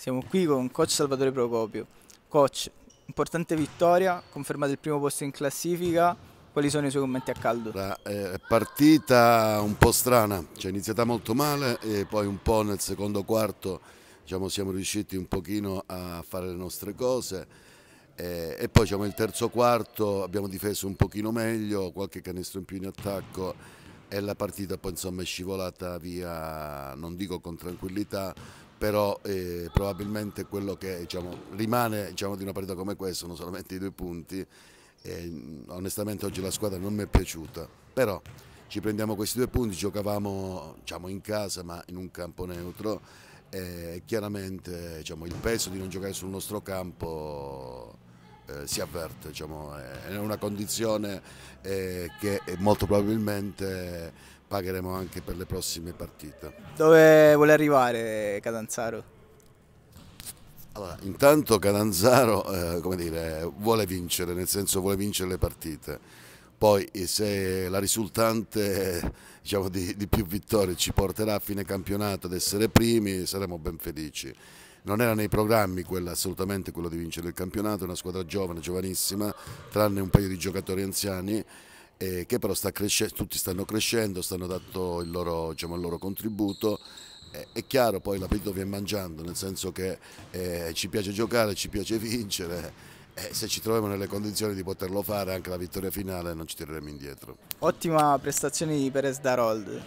Siamo qui con coach Salvatore Procopio. Coach, importante vittoria, confermato il primo posto in classifica. Quali sono i suoi commenti a caldo? La eh, partita un po' strana, cioè iniziata molto male e poi un po' nel secondo quarto diciamo, siamo riusciti un pochino a fare le nostre cose e, eh, e poi diciamo, il terzo quarto abbiamo difeso un pochino meglio, qualche canestro in più in attacco e la partita poi insomma è scivolata via, non dico con tranquillità, però eh, probabilmente quello che diciamo, rimane diciamo, di una partita come questa sono solamente i due punti. E, onestamente oggi la squadra non mi è piaciuta, però ci prendiamo questi due punti, giocavamo diciamo, in casa ma in un campo neutro e chiaramente diciamo, il peso di non giocare sul nostro campo eh, si avverte, diciamo, è una condizione eh, che molto probabilmente pagheremo anche per le prossime partite. Dove vuole arrivare Catanzaro? Allora, intanto Catanzaro eh, dire, vuole vincere, nel senso vuole vincere le partite, poi eh, se la risultante diciamo, di, di, più vittorie ci porterà a fine campionato ad essere primi saremo ben felici. Non era nei programmi quella, assolutamente quello di vincere il campionato, è una squadra giovane, giovanissima, tranne un paio di giocatori anziani eh, che però sta crescendo, tutti stanno crescendo, stanno dando il loro, diciamo, il loro contributo eh, è chiaro poi l'appetito viene mangiando, nel senso che eh, ci piace giocare, ci piace vincere. E eh, se ci troviamo nelle condizioni di poterlo fare, anche la vittoria finale non ci tireremo indietro. Ottima prestazione di Perez Darold.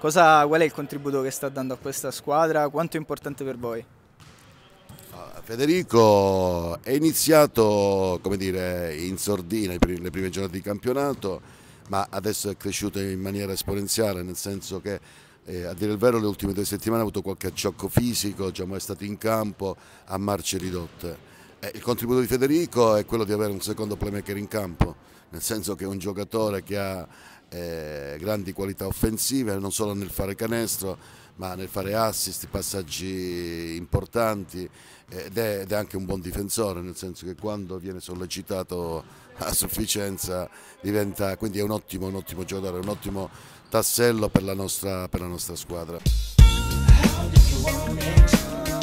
Cosa, qual è il contributo che sta dando a questa squadra? Quanto è importante per voi? Ah, Federico è iniziato come dire, in sordina le prime giornate di campionato ma adesso è cresciuto in maniera esponenziale, nel senso che eh, a dire il vero le ultime due settimane ha avuto qualche ciocco fisico, diciamo, è stato in campo a marce ridotte. Eh, il contributo di Federico è quello di avere un secondo playmaker in campo, nel senso che è un giocatore che ha eh, grandi qualità offensive, non solo nel fare canestro, ma nel fare assist, passaggi importanti eh, ed è, ed è, anche un buon difensore, nel senso che quando viene sollecitato a sufficienza diventa, quindi è un ottimo, un ottimo giocatore, un ottimo tassello per la nostra, per la nostra squadra.